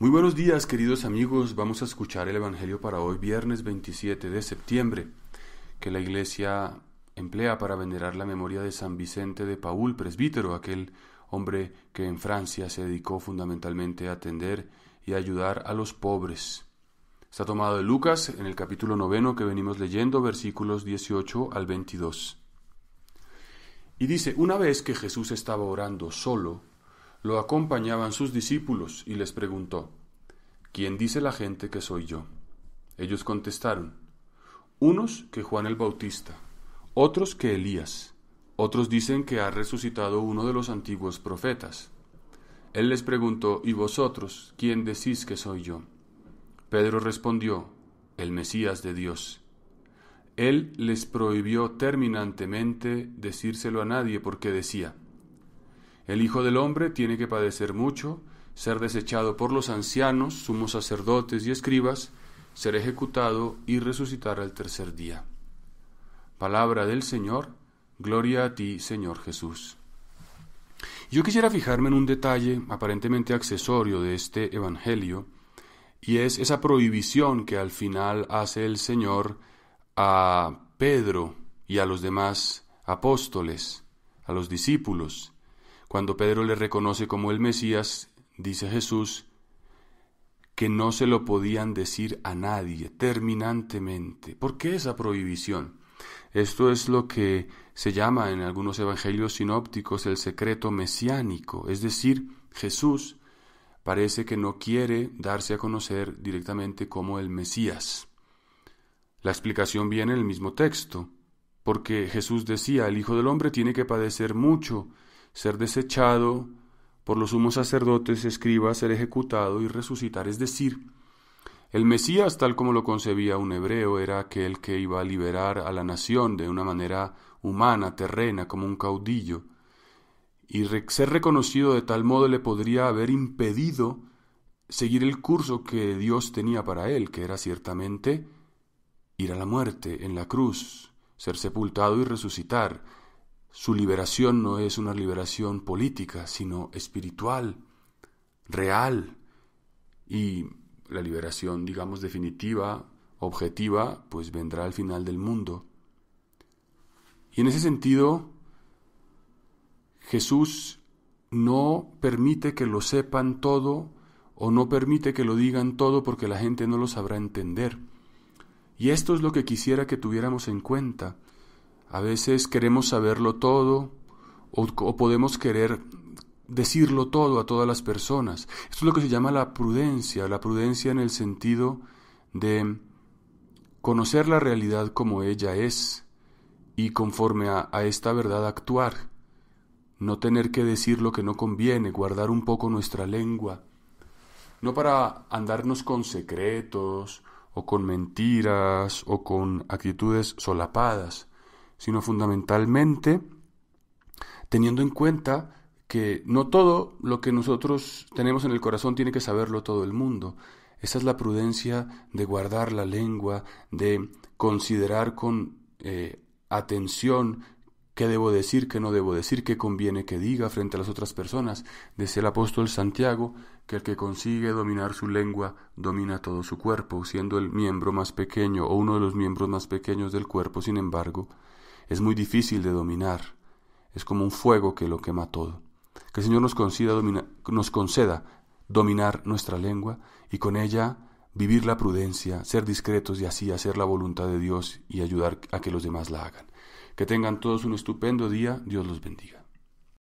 Muy buenos días queridos amigos, vamos a escuchar el Evangelio para hoy viernes 27 de septiembre, que la Iglesia emplea para venerar la memoria de San Vicente de Paul, presbítero, aquel hombre que en Francia se dedicó fundamentalmente a atender y a ayudar a los pobres. Está tomado de Lucas en el capítulo noveno que venimos leyendo, versículos 18 al 22. Y dice, una vez que Jesús estaba orando solo, lo acompañaban sus discípulos y les preguntó, ¿quién dice la gente que soy yo? Ellos contestaron, unos que Juan el Bautista, otros que Elías, otros dicen que ha resucitado uno de los antiguos profetas. Él les preguntó, ¿y vosotros quién decís que soy yo? Pedro respondió, el Mesías de Dios. Él les prohibió terminantemente decírselo a nadie porque decía, el Hijo del Hombre tiene que padecer mucho, ser desechado por los ancianos, sumos sacerdotes y escribas, ser ejecutado y resucitar al tercer día. Palabra del Señor, gloria a ti, Señor Jesús. Yo quisiera fijarme en un detalle aparentemente accesorio de este Evangelio, y es esa prohibición que al final hace el Señor a Pedro y a los demás apóstoles, a los discípulos, cuando Pedro le reconoce como el Mesías, dice Jesús, que no se lo podían decir a nadie, terminantemente. ¿Por qué esa prohibición? Esto es lo que se llama en algunos evangelios sinópticos el secreto mesiánico, es decir, Jesús parece que no quiere darse a conocer directamente como el Mesías. La explicación viene en el mismo texto, porque Jesús decía, el Hijo del Hombre tiene que padecer mucho ser desechado por los sumos sacerdotes, escriba, ser ejecutado y resucitar. Es decir, el Mesías, tal como lo concebía un hebreo, era aquel que iba a liberar a la nación de una manera humana, terrena, como un caudillo, y ser reconocido de tal modo le podría haber impedido seguir el curso que Dios tenía para él, que era ciertamente ir a la muerte en la cruz, ser sepultado y resucitar, su liberación no es una liberación política, sino espiritual, real. Y la liberación, digamos, definitiva, objetiva, pues vendrá al final del mundo. Y en ese sentido, Jesús no permite que lo sepan todo o no permite que lo digan todo porque la gente no lo sabrá entender. Y esto es lo que quisiera que tuviéramos en cuenta. A veces queremos saberlo todo o, podemos querer decirlo todo a todas las personas. Esto es lo que se llama la prudencia, la prudencia en el sentido de conocer la realidad como ella es y conforme a, esta verdad actuar, no tener que decir lo que no conviene, guardar un poco nuestra lengua, no para andarnos con secretos o con mentiras o con actitudes solapadas, sino fundamentalmente teniendo en cuenta que no todo lo que nosotros tenemos en el corazón tiene que saberlo todo el mundo. Esa es la prudencia de guardar la lengua, de considerar con eh, atención qué debo decir, qué no debo decir, qué conviene que diga frente a las otras personas. dice el apóstol Santiago que el que consigue dominar su lengua domina todo su cuerpo, siendo el miembro más pequeño o uno de los miembros más pequeños del cuerpo, sin embargo, es muy difícil de dominar. Es como un fuego que lo quema todo. Que el Señor nos conceda, nos conceda dominar nuestra lengua y con ella vivir la prudencia, ser discretos y así hacer la voluntad de Dios y ayudar a que los demás la hagan. Que tengan todos un estupendo día. Dios los bendiga.